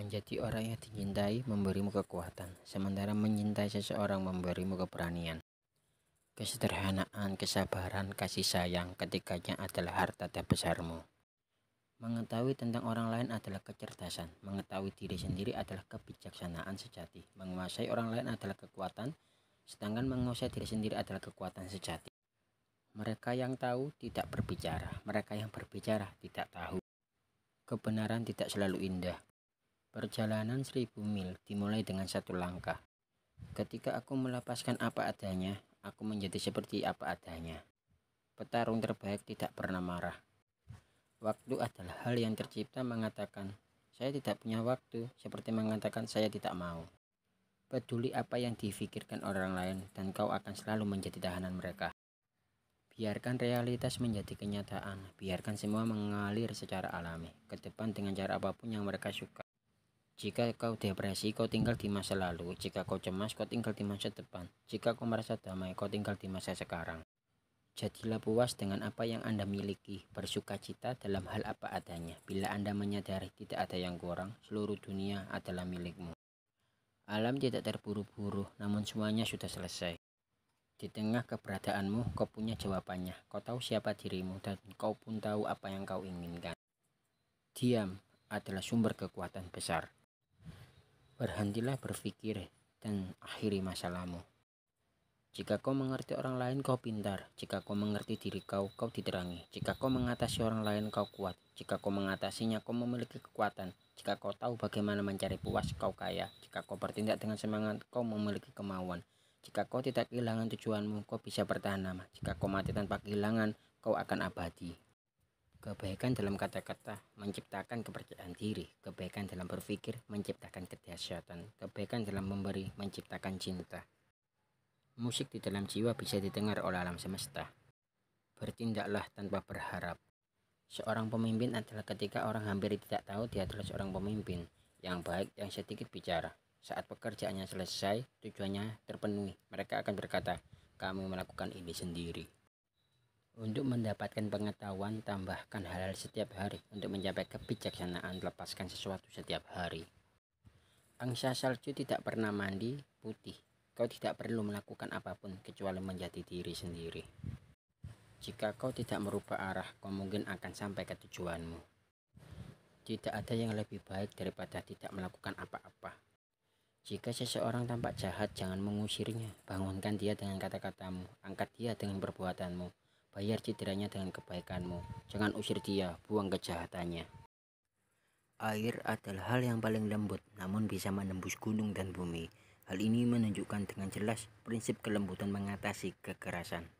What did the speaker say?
Menjadi orang yang dicintai memberimu kekuatan, sementara mencintai seseorang memberimu keberanian. Kesederhanaan, kesabaran, kasih sayang ketiganya adalah harta terbesarmu. Mengetahui tentang orang lain adalah kecerdasan, mengetahui diri sendiri adalah kebijaksanaan sejati, menguasai orang lain adalah kekuatan, sedangkan menguasai diri sendiri adalah kekuatan sejati. Mereka yang tahu tidak berbicara, mereka yang berbicara tidak tahu. Kebenaran tidak selalu indah, Perjalanan seribu mil dimulai dengan satu langkah. Ketika aku melepaskan apa adanya, aku menjadi seperti apa adanya. Petarung terbaik tidak pernah marah. Waktu adalah hal yang tercipta mengatakan, saya tidak punya waktu, seperti mengatakan saya tidak mau. Peduli apa yang difikirkan orang lain dan kau akan selalu menjadi tahanan mereka. Biarkan realitas menjadi kenyataan, biarkan semua mengalir secara alami, ke depan dengan cara apapun yang mereka suka. Jika kau depresi, kau tinggal di masa lalu. Jika kau cemas, kau tinggal di masa depan. Jika kau merasa damai, kau tinggal di masa sekarang. Jadilah puas dengan apa yang Anda miliki, Bersuka cita dalam hal apa adanya. Bila Anda menyadari tidak ada yang kurang, seluruh dunia adalah milikmu. Alam tidak terburu-buru, namun semuanya sudah selesai. Di tengah keberadaanmu, kau punya jawabannya. Kau tahu siapa dirimu dan kau pun tahu apa yang kau inginkan. Diam adalah sumber kekuatan besar berhentilah berpikir dan akhiri masalahmu. Jika kau mengerti orang lain, kau pintar. Jika kau mengerti diri kau, kau diterangi. Jika kau mengatasi orang lain, kau kuat. Jika kau mengatasinya, kau memiliki kekuatan. Jika kau tahu bagaimana mencari puas, kau kaya. Jika kau bertindak dengan semangat, kau memiliki kemauan. Jika kau tidak kehilangan tujuanmu, kau bisa bertahan lama. Jika kau mati tanpa kehilangan, kau akan abadi. Kebaikan dalam kata-kata menciptakan kepercayaan diri, kebaikan dalam berpikir menciptakan kedahsyatan, kebaikan dalam memberi menciptakan cinta. Musik di dalam jiwa bisa didengar oleh alam semesta. Bertindaklah tanpa berharap. Seorang pemimpin adalah ketika orang hampir tidak tahu dia adalah seorang pemimpin yang baik yang sedikit bicara. Saat pekerjaannya selesai, tujuannya terpenuhi. Mereka akan berkata, "Kami melakukan ini sendiri." Untuk mendapatkan pengetahuan, tambahkan hal-hal setiap hari. Untuk mencapai kebijaksanaan, lepaskan sesuatu setiap hari. Angsa salju tidak pernah mandi putih. Kau tidak perlu melakukan apapun kecuali menjadi diri sendiri. Jika kau tidak merubah arah, kau mungkin akan sampai ke tujuanmu. Tidak ada yang lebih baik daripada tidak melakukan apa-apa. Jika seseorang tampak jahat, jangan mengusirnya. Bangunkan dia dengan kata-katamu, angkat dia dengan perbuatanmu Bayar cederanya dengan kebaikanmu. Jangan usir dia, buang kejahatannya. Air adalah hal yang paling lembut, namun bisa menembus gunung dan bumi. Hal ini menunjukkan dengan jelas prinsip kelembutan mengatasi kekerasan.